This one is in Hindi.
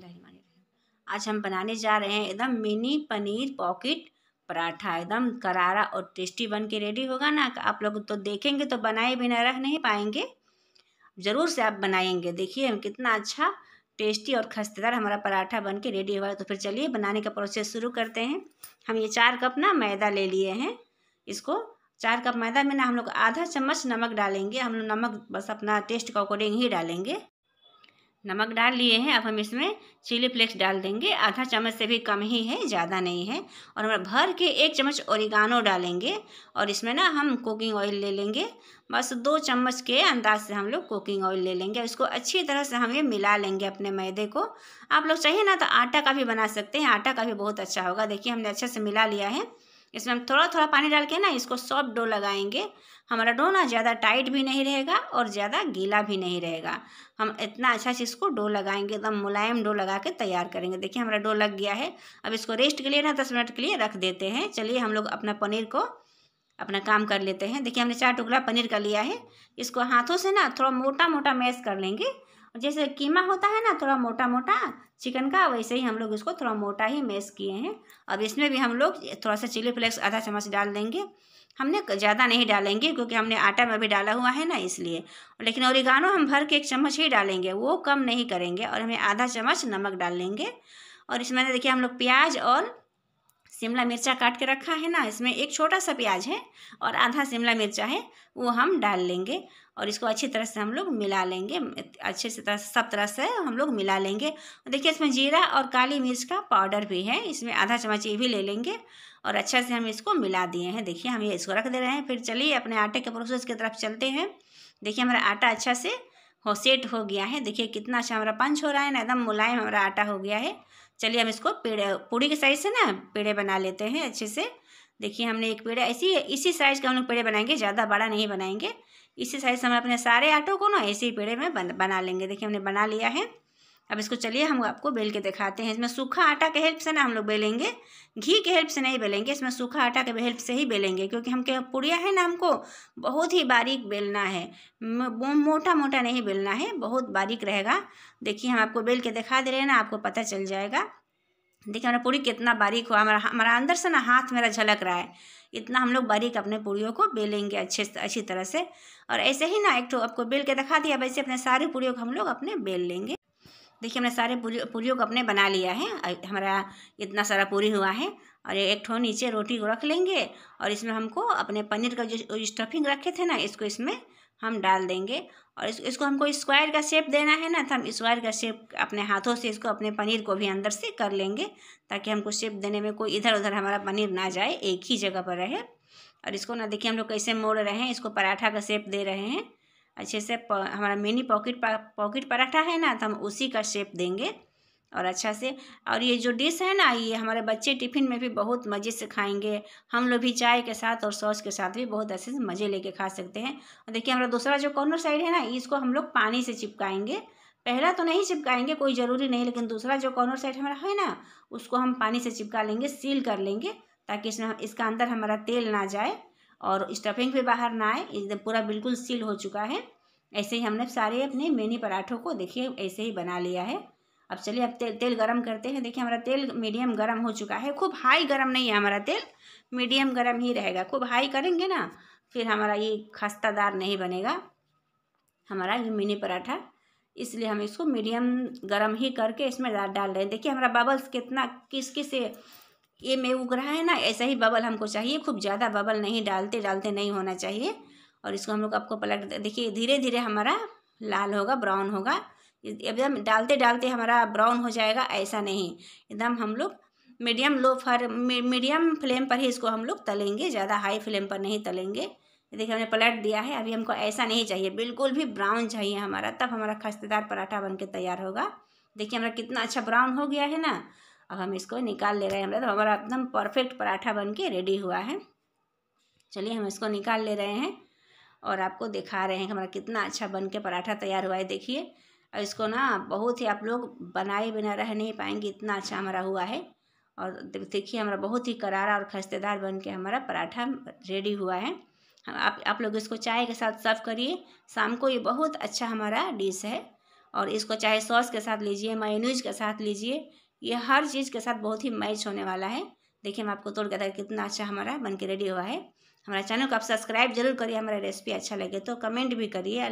बिस्मिल्लाहिर्रहमानिर्रहीम आज हम बनाने जा रहे हैं एकदम मिनी पनीर पॉकेट पराठा एकदम करारा और टेस्टी बन के रेडी होगा ना आप लोग तो देखेंगे तो बनाए बिना रह नहीं पाएंगे ज़रूर से आप बनाएंगे देखिए कितना अच्छा टेस्टी और खस्तेदार हमारा पराठा बन के रेडी हुआ है तो फिर चलिए बनाने का प्रोसेस शुरू करते हैं हम ये चार कप ना मैदा ले लिए हैं इसको चार कप मैदा में ना हम लोग आधा चम्मच नमक डालेंगे हम लोग नमक बस अपना टेस्ट के अकॉर्डिंग ही डालेंगे नमक डाल लिए हैं अब हम इसमें चिली फ्लेक्स डाल देंगे आधा चम्मच से भी कम ही है ज़्यादा नहीं है और हम भर के एक चम्मच ओरिगानो डालेंगे और इसमें ना हम कुकिंग ऑयल ले लेंगे बस दो चम्मच के अंदाज से हम लोग कुकिंग ऑयल ले लेंगे इसको अच्छी तरह से हम ये मिला लेंगे अपने मैदे को आप लोग चाहिए ना तो आटा का भी बना सकते हैं आटा का भी बहुत अच्छा होगा देखिए हमने अच्छे से मिला लिया है इसमें हम थोड़ा थोड़ा पानी डाल के ना इसको सॉफ्ट डो लगाएंगे हमारा डो ना ज़्यादा टाइट भी नहीं रहेगा और ज़्यादा गीला भी नहीं रहेगा हम इतना अच्छा से इसको डो लगाएंगे एकदम मुलायम डो लगा के तैयार करेंगे देखिए हमारा डो लग गया है अब इसको रेस्ट के लिए ना दस मिनट के लिए रख देते हैं चलिए हम लोग अपना पनीर को अपना काम कर लेते हैं देखिए हमने चार टुकड़ा पनीर का लिया है इसको हाथों से ना थोड़ा मोटा मोटा मैश कर लेंगे जैसे कीमा होता है ना थोड़ा मोटा मोटा चिकन का वैसे ही हम लोग इसको थोड़ा मोटा ही मैश किए हैं अब इसमें भी हम लोग थोड़ा सा चिली फ्लेक्स आधा चम्मच डाल देंगे हमने ज़्यादा नहीं डालेंगे क्योंकि हमने आटा में भी डाला हुआ है ना इसलिए लेकिन औरिगानो हम भर के एक चम्मच ही डालेंगे वो कम नहीं करेंगे और हमें आधा चम्मच नमक डाल लेंगे और इसमें देखिए हम लोग प्याज और शिमला मिर्चा काट के रखा है ना इसमें एक छोटा सा प्याज है और आधा शिमला मिर्चा है वो हम डाल लेंगे और इसको अच्छी तरह से हम लोग मिला लेंगे अच्छे से तरह सब तरह से हम लोग मिला लेंगे देखिए इसमें जीरा और काली मिर्च का पाउडर भी है इसमें आधा चम्मच ये भी ले लेंगे और अच्छा से हम इसको मिला दिए हैं देखिए हम ये इसको रख दे रहे हैं फिर चलिए अपने आटे के प्रोसेस की तरफ चलते हैं देखिए हमारा आटा अच्छा से हो सेट हो गया है देखिए कितना अच्छा हमारा पंच हो रहा है ना एकदम मुलायम हमारा आटा हो गया है चलिए हम इसको पेड़े पूड़ी के साइज़ से ना पेड़े बना लेते हैं अच्छे से देखिए हमने एक पेड़ा ऐसी इसी साइज़ का हम लोग पेड़े बनाएंगे ज़्यादा बड़ा नहीं बनाएंगे इसी साइज़ से हम अपने सारे आटों को ना ऐसे ही पेड़े में बन, बना लेंगे देखिए हमने बना लिया है अब इसको चलिए हम आपको बेल के दिखाते हैं इसमें सूखा आटा के हेल्प से ना हम लोग बेलेंगे घी के हेल्प से नहीं बेलेंगे इसमें सूखा आटा के हेल्प से ही बेलेंगे क्योंकि हम क्या पुड़िया है ना हमको बहुत ही बारीक बेलना है मोटा मोटा नहीं बेलना है बहुत बारीक रहेगा देखिए हम आपको बेल के दिखा दे रहे हैं ना आपको पता चल जाएगा देखिए हमारा पूरी कितना बारीक हुआ हमारा हमारा अंदर से ना हाथ मेरा झलक रहा है इतना हम लोग बारीक अपने पूड़ियों को बेलेंगे अच्छे अच्छी तरह से और ऐसे ही ना एक तो आपको बेल के दिखा दिया वैसे अपने सारी पूड़ियों को हम लोग अपने बेल लेंगे देखिए हमने सारे पूरी पूरियों को अपने बना लिया है हमारा इतना सारा पूरी हुआ है और एक ठो नीचे रोटी को रख लेंगे और इसमें हमको अपने पनीर का जो स्टफिंग रखे थे ना इसको इसमें हम डाल देंगे और इस, इसको हमको स्क्वायर का शेप देना है ना तो हम स्क्वायर का शेप अपने हाथों से इसको अपने पनीर को भी अंदर से कर लेंगे ताकि हमको शेप देने में कोई इधर उधर हमारा पनीर ना जाए एक ही जगह पर रहे और इसको ना देखिए हम लोग कैसे मोड़ रहे हैं इसको पराठा का शेप दे रहे हैं अच्छे से हमारा मिनी पॉकेट पॉकेट पराठा है ना तो हम उसी का शेप देंगे और अच्छा से और ये जो डिश है ना ये हमारे बच्चे टिफ़िन में भी बहुत मज़े से खाएंगे हम लोग भी चाय के साथ और सॉस के साथ भी बहुत अच्छे से मज़े लेके खा सकते हैं और देखिए हमारा दूसरा जो कॉर्नर साइड है ना इसको हम लोग पानी से चिपकाएंगे पहला तो नहीं चिपकाएंगे कोई ज़रूरी नहीं लेकिन दूसरा जो कॉर्नर साइड हमारा है ना उसको हम पानी से चिपका लेंगे सील कर लेंगे ताकि इसमें इसका अंदर हमारा तेल ना जाए और स्टफिंग भी बाहर ना आए एकदम पूरा बिल्कुल सील हो चुका है ऐसे ही हमने सारे अपने मिनी पराठों को देखिए ऐसे ही बना लिया है अब चलिए अब तेल तेल गरम करते हैं देखिए हमारा तेल मीडियम गरम हो चुका है खूब हाई गरम नहीं है हमारा तेल मीडियम गरम ही रहेगा खूब हाई करेंगे ना फिर हमारा ये खस्तादार नहीं बनेगा हमारा ये मिनी पराठा इसलिए हम इसको मीडियम गरम ही करके इसमें डाल डाल रहे हैं देखिए हमारा बबल्स कितना किस किस ये में उग रहा है ना ऐसा ही बबल हमको चाहिए खूब ज़्यादा बबल नहीं डालते डालते नहीं होना चाहिए और इसको हम लोग आपको पलट देखिए धीरे धीरे हमारा लाल होगा ब्राउन होगा एकदम डालते डालते हमारा ब्राउन हो जाएगा ऐसा नहीं एकदम हम लोग medium low for medium flame पर ही इसको हम लोग तलेंगे ज़्यादा हाई फ्लेम पर नहीं तलेंगे देखिए हमने पलट दिया है अभी हमको ऐसा नहीं चाहिए बिल्कुल भी ब्राउन चाहिए हमारा तब हमारा खस्तेदार पराठा बनके तैयार होगा देखिए हमारा कितना अच्छा ब्राउन हो गया है ना अब हम इसको निकाल ले रहे हैं मतलब हमारा एकदम परफेक्ट पराठा बन के रेडी हुआ है चलिए हम इसको निकाल ले रहे हैं और आपको दिखा रहे हैं कि हमारा कितना अच्छा बन के पराठा तैयार हुआ है देखिए और इसको ना बहुत ही आप लोग बनाए बिना रह नहीं पाएंगे इतना अच्छा हमारा हुआ है और देखिए हमारा बहुत ही करारा और खस्तेदार बन के हमारा पराठा रेडी हुआ है आप आप लोग इसको चाय के साथ सर्व करिए शाम को ये बहुत अच्छा हमारा डिश है और इसको चाहे सॉस के साथ लीजिए मायनूज के साथ लीजिए ये हर चीज़ के साथ बहुत ही मैच होने वाला है देखिए मैं आपको तोड़ गया था कितना अच्छा हमारा बन के रेडी हुआ है हमारा चैनल को आप सब्सक्राइब जरूर करिए हमारा रेसिपी अच्छा लगे तो कमेंट भी करिए